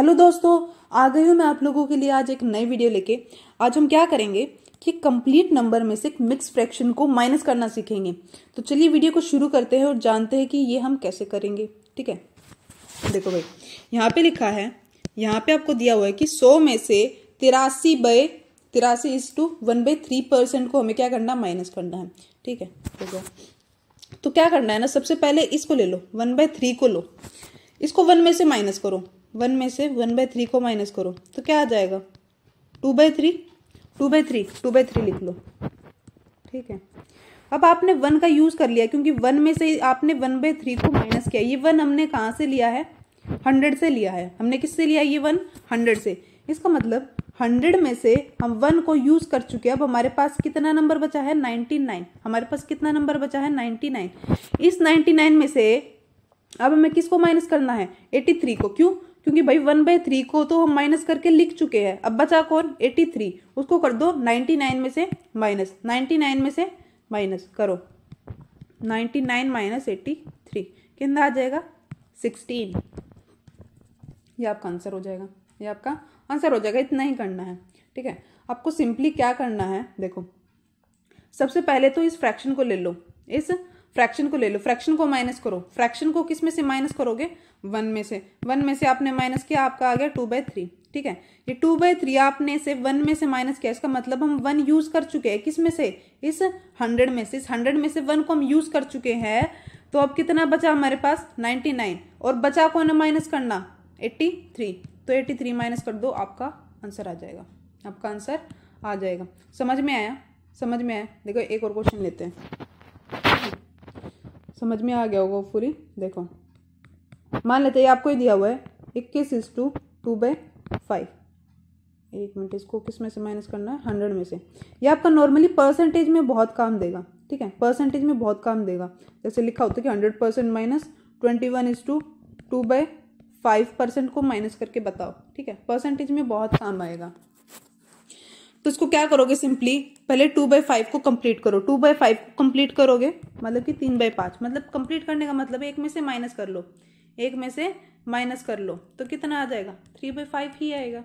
hello दोस्तों आ गई हूँ मैं आप लोगों के लिए आज एक नई वीडियो लेके आज हम क्या करेंगे कि कंप्लीट नंबर में से मिक्स फ्रैक्शन को माइनस करना सीखेंगे तो चलिए वीडियो को शुरू करते हैं और जानते हैं कि ये हम कैसे करेंगे ठीक है देखो भाई यहाँ पे लिखा है यहाँ पे आपको दिया हुआ है कि सौ में से तिरासी बाय तिरासी is two one by three percent को हमें क्या करना माइनस करना है ठीक है ठीक है तो क्या करना है ना सबसे पहले इसको ले लो वन बाय थ्री को लो इसको वन में से माइनस करो वन में से वन बाय थ्री को माइनस करो तो क्या आ जाएगा two by three two by three two by three लिख लो ठीक है अब आपने वन का यूज़ कर लिया क्योंकि वन में से आपने वन बाई थ्री को माइनस किया ये वन हमने कहाँ से लिया है हंड्रेड से लिया है हमने किससे लिया ये वन हंड्रेड से इसका मतलब हंड्रेड में से हम वन को यूज़ कर चुके हैं अब हमारे पास कितना नंबर बचा है नाइन्टी नाइन हमारे पास कितना नंबर बचा है नाइन्टी नाइन इस नाइन्टी नाइन में से अब हमें किसको माइनस करना है एटी थ्री को क्यों क्योंकि भाई वन बाई थ्री को तो हम माइनस करके लिख चुके हैं अब बचा कौन एटी थ्री उसको कर दो नाइन्टी नाइन में से माइनस नाइन्टी नाइन में से माइनस करो ninety nine minus eighty three कितना आ जाएगा सिक्सटीन ये आपका आंसर हो जाएगा ये आपका आंसर हो जाएगा इतना ही करना है ठीक है आपको सिंपली क्या करना है देखो सबसे पहले तो इस फ्रैक्शन को ले लो इस फ्रैक्शन को ले लो फ्रैक्शन को माइनस करो फ्रैक्शन को किस में से माइनस करोगे वन में से वन में से आपने माइनस किया आपका आ गया टू बाय थ्री ठीक है ये टू बाय थ्री आपने से वन में से माइनस किया इसका मतलब हम वन यूज कर चुके हैं किस में से इस हंड्रेड में से इस हंड्रेड में से वन को हम यूज कर चुके हैं तो अब कितना बचा हमारे पास नाइन्टी नाइन और बचा को ना माइनस करना एट्टी थ्री तो एट्टी थ्री माइनस कर दो आपका आंसर आ जाएगा आपका आंसर आ जाएगा समझ में आया समझ में आया देखो एक और क्वेश्चन लेते हैं समझ में आ गया होगा पूरी देखो मान लेते हैं आपको ही दिया हुआ है इक्कीस is two two by five एक मिनट इसको किस में से माइनस करना है हंड्रेड में से ये आपका नॉर्मली परसेंटेज में बहुत काम देगा ठीक है परसेंटेज में बहुत काम देगा जैसे लिखा होता है कि hundred percent minus twenty one is two two by five percent को माइनस करके बताओ ठीक है परसेंटेज में बहुत काम आएगा तो इसको क्या करोगे सिंपली पहले टू बाई फाइव को कंप्लीट करो टू बाई फाइव को कंप्लीट करोगे मतलब कि तीन बाई पाँच मतलब कंप्लीट करने का मतलब एक में से माइनस कर लो एक में से माइनस कर लो तो कितना आ जाएगा थ्री बाई फाइव ही आएगा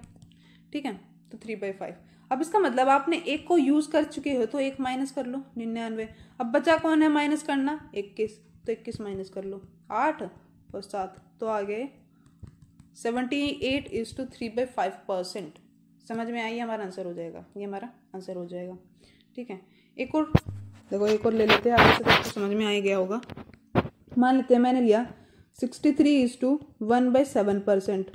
ठीक है तो थ्री बाई फाइव अब इसका मतलब आपने एक को यूज़ कर चुके हो तो एक माइनस कर लो निन्यानवे अब बचा कौन है माइनस करना इक्कीस तो इक्कीस माइनस कर लो आठ और सात तो आ गए seventy eight is two three by five percent समझ में आई हमारा आंसर हो जाएगा ये हमारा आंसर हो जाएगा ठीक है एक और देखो एक और ले लेते हैं आपसे तो समझ में आ गया होगा मान लेते हैं मैंने लिया sixty three is two one by seven percent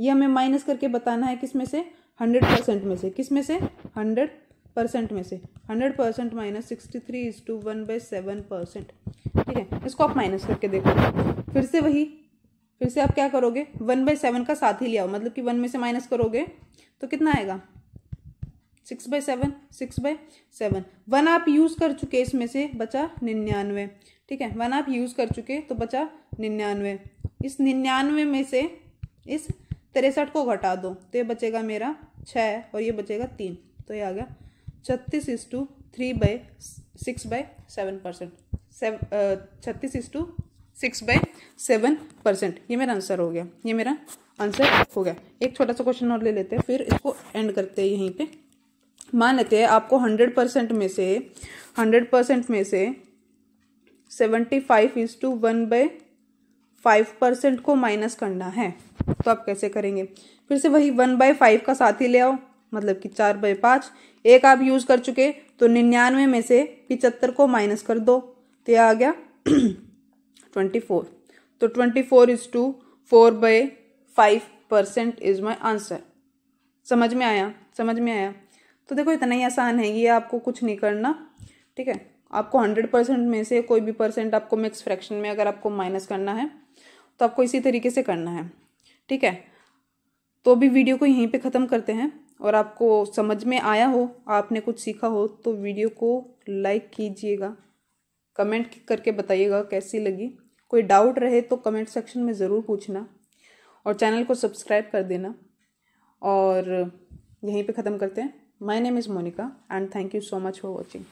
ये हमें माइनस करके बताना है किस में से हंड्रेड परसेंट में से किस में से हंड्रेड परसेंट में से hundred percent minus sixty three is two one by seven percent ठीक है इसको आप माइनस करके देखो फिर से वही फिर से आप क्या करोगे वन बाई सेवन का साथ ही ले आओ मतलब कि वन में से माइनस करोगे तो कितना आएगा six by seven six by seven one आप यूज़ कर चुके इसमें से बचा निन्यानवे ठीक है वन आप यूज़ कर चुके तो बचा निन्यानवे इस निन्यानवे में से इस तिरसठ को घटा दो तो ये बचेगा मेरा छः और ये बचेगा तीन तो ये आ गया छत्तीस is two three by six by seven percent सेव छत्तीस is two six by seven percent ये मेरा आंसर हो गया ये मेरा आंसर हो गया एक छोटा सा क्वेश्चन और ले लेते हैं फिर इसको एंड करते हैं यहीं पे मान लेते हैं आपको हंड्रेड परसेंट में से हंड्रेड परसेंट में से seventy five is two one by five percent को माइनस करना है तो आप कैसे करेंगे फिर से वही वन बाय फाइव का साथ ही ले आओ मतलब कि चार बाय पाँच एक आप यूज़ कर चुके तो निन्यानवे में से पिचहत्तर को माइनस कर दो तो यह आ गया ट्वेंटी फोर तो twenty four is two four by five percent is my answer समझ में आया समझ में आया तो देखो इतना ही आसान है ये आपको कुछ नहीं करना ठीक है आपको हंड्रेड परसेंट में से कोई भी परसेंट आपको मिक्स फ्रैक्शन में अगर आपको माइनस करना है तो आपको इसी तरीके से करना है ठीक है तो अभी वीडियो को यहीं पे ख़त्म करते हैं और आपको समझ में आया हो आपने कुछ सीखा हो तो वीडियो को लाइक कीजिएगा कमेंट करके बताइएगा कैसी लगी कोई डाउट रहे तो कमेंट सेक्शन में ज़रूर पूछना और चैनल को सब्सक्राइब कर देना और यहीं पे ख़त्म करते हैं my name is Monika and thank you so much for watching